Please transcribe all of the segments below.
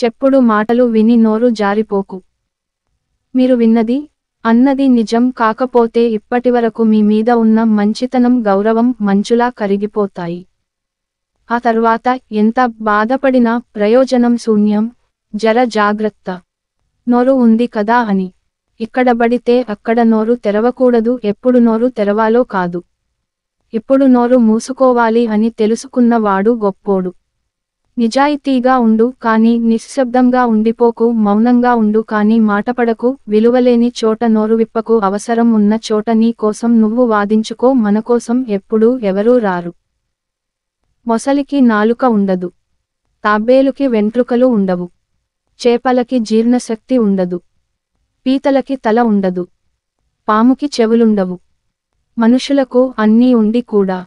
చెప్పుడు మాటలు విని నోరు జారిపోకు మీరు విన్నది అన్నది నిజం కాకపోతే ఇప్పటివరకు మీ మీద ఉన్న మంచితనం గౌరవం మంచులా కరిగిపోతాయి ఆ తర్వాత ఎంత బాధపడినా ప్రయోజనం శూన్యం జర జాగ్రత్త నోరు ఉంది కదా అని ఇక్కడ అక్కడ నోరు తెరవకూడదు ఎప్పుడు నోరు తెరవాలో కాదు ఇప్పుడు నోరు మూసుకోవాలి అని తెలుసుకున్నవాడు గొప్పోడు నిజాయితీగా ఉండు కానీ నిశ్శబ్దంగా ఉండిపోకు మౌనంగా ఉండు కానీ మాటపడకు విలువలేని చోట నోరు విప్పకు అవసరం ఉన్న చోట నీ కోసం నువ్వు వాదించుకో మనకోసం ఎప్పుడూ ఎవరూ రారు మొసలికి నాలుక ఉండదు తాబేలుకి వెంట్రుకలు ఉండవు చేపలకి జీర్ణశక్తి ఉండదు పీతలకి తల ఉండదు పాముకి చెవులుండవు మనుషులకు అన్నీ ఉండి కూడా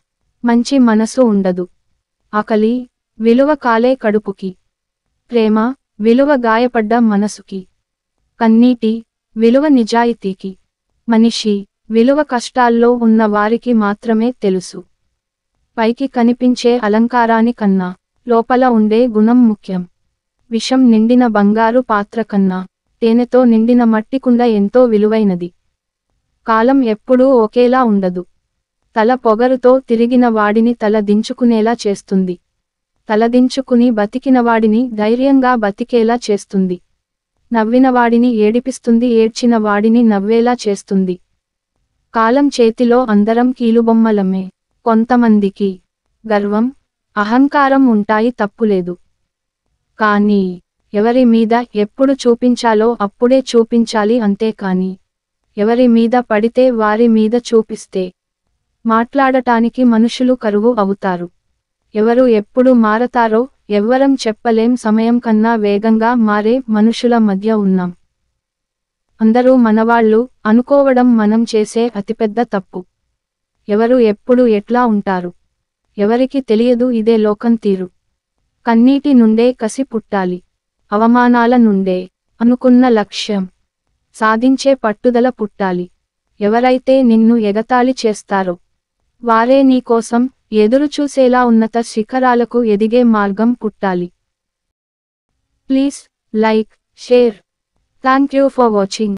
మంచి మనసు ఉండదు ఆకలి విలువ కాలే కడుపుకి ప్రేమ విలువ గాయపడ్డ మనసుకి కన్నీటి విలువ నిజాయితీకి మనిషి విలువ కష్టాల్లో ఉన్న వారికి మాత్రమే తెలుసు పైకి కనిపించే అలంకారాని కన్నా లోపల ఉండే గుణం ముఖ్యం విషం నిండిన బంగారు పాత్ర కన్నా తేనెతో నిండిన మట్టి కుండ ఎంతో విలువైనది కాలం ఎప్పుడూ ఒకేలా ఉండదు తల పొగరుతో తిరిగిన వాడిని తల దించుకునేలా చేస్తుంది తలదించుకుని బతికినవాడిని ధైర్యంగా బతికేలా చేస్తుంది నవ్వినవాడిని ఏడిపిస్తుంది ఏడ్చిన వాడిని నవ్వేలా చేస్తుంది కాలం చేతిలో అందరం కీలుబొమ్మలమే కొంతమందికి గర్వం అహంకారం ఉంటాయి తప్పులేదు కానీ ఎవరి మీద ఎప్పుడు చూపించాలో అప్పుడే చూపించాలి అంతేకాని ఎవరి మీద పడితే వారి మీద చూపిస్తే మాట్లాడటానికి మనుషులు కరువు అవుతారు ఎవరు ఎప్పుడు మారతారో ఎవ్వరం చెప్పలేం సమయం కన్నా వేగంగా మారే మనుషుల మధ్య ఉన్నాం అందరూ మనవాళ్ళు అనుకోవడం మనం చేసే అతిపెద్ద తప్పు ఎవరు ఎప్పుడు ఎట్లా ఉంటారు ఎవరికి తెలియదు ఇదే లోకం తీరు కన్నీటి నుండే కసి పుట్టాలి అవమానాల నుండే అనుకున్న లక్ష్యం సాధించే పట్టుదల పుట్టాలి ఎవరైతే నిన్ను ఎగతాళి చేస్తారో వారే నీకోసం ఎదురుచూసేలా ఉన్నత శిఖరాలకు ఎదిగే మార్గం కుట్టాలి please like share thank you for watching